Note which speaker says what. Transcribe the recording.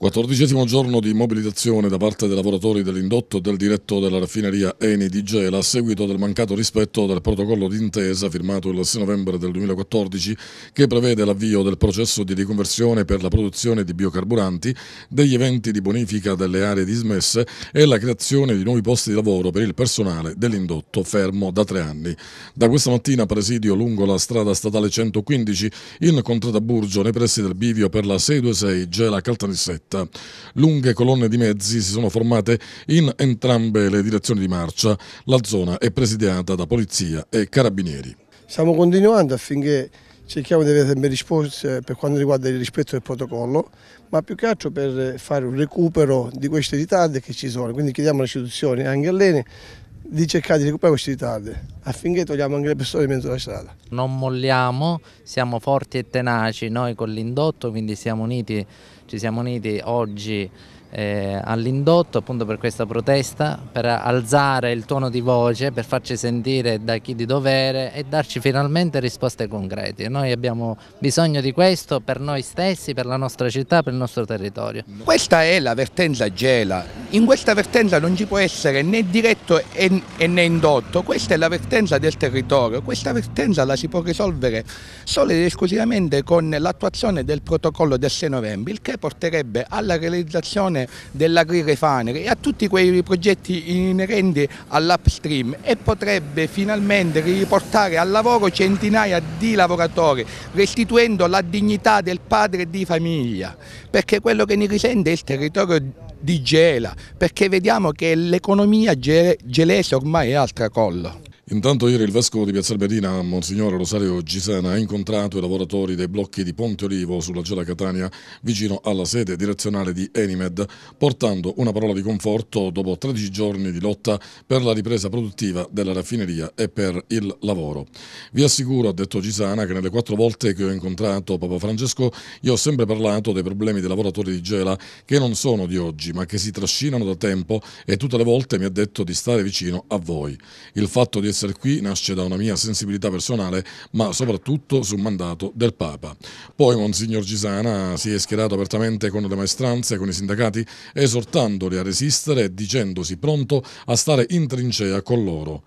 Speaker 1: Quattordicesimo giorno di mobilitazione da parte dei lavoratori dell'indotto e del diretto della raffineria Eni di Gela a seguito del mancato rispetto del protocollo d'intesa firmato il 6 novembre del 2014 che prevede l'avvio del processo di riconversione per la produzione di biocarburanti, degli eventi di bonifica delle aree dismesse e la creazione di nuovi posti di lavoro per il personale dell'indotto fermo da tre anni. Da questa mattina presidio lungo la strada statale 115 in Contrada Burgio nei pressi del bivio per la 626 Gela Caltanissetti fretta. Lunghe colonne di mezzi si sono formate in entrambe le direzioni di marcia. La zona è presidiata da polizia e carabinieri.
Speaker 2: Stiamo continuando affinché cerchiamo di avere risposte per quanto riguarda il rispetto del protocollo, ma più che altro per fare un recupero di questi ritardi che ci sono. Quindi chiediamo alle istituzioni, anche all'ENI, di cercare di recuperare questi ritardi affinché togliamo anche le persone in mezzo alla strada.
Speaker 3: Non molliamo, siamo forti e tenaci noi con l'indotto, quindi siamo uniti, ci siamo uniti oggi eh, all'indotto appunto per questa protesta, per alzare il tono di voce, per farci sentire da chi di dovere e darci finalmente risposte concrete. Noi abbiamo bisogno di questo per noi stessi, per la nostra città, per il nostro territorio. Questa è la vertenza Gela, in questa vertenza non ci può essere né diretto
Speaker 4: né indotto, questa è la vertenza vertenza del territorio. Questa vertenza la si può risolvere solo ed esclusivamente con l'attuazione del protocollo del 6 novembre, il che porterebbe alla realizzazione dell'agri-refinery e a tutti quei progetti inerenti all'upstream e potrebbe finalmente riportare al lavoro centinaia di lavoratori, restituendo la dignità del padre di famiglia, perché quello che ne risente è il territorio di Gela, perché vediamo che l'economia gelese
Speaker 1: ormai è al tracollo. Intanto ieri il vescovo di Piazza Alberina, Monsignore Rosario Gisena, ha incontrato i lavoratori dei blocchi di Ponte Olivo sulla Gela Catania vicino alla sede direzionale di Enimed, portando una parola di conforto dopo 13 giorni di lotta per la ripresa produttiva della raffineria e per il lavoro. Vi assicuro, ha detto Gisana, che nelle quattro volte che ho incontrato Papa Francesco io ho sempre parlato dei problemi dei lavoratori di Gela che non sono di oggi ma che si trascinano da tempo e tutte le volte mi ha detto di stare vicino a voi. Il fatto di essere essere qui nasce da una mia sensibilità personale, ma soprattutto su mandato del Papa. Poi Monsignor Gisana si è schierato apertamente con le maestranze e con i sindacati, esortandoli a resistere e dicendosi pronto a stare in trincea con loro.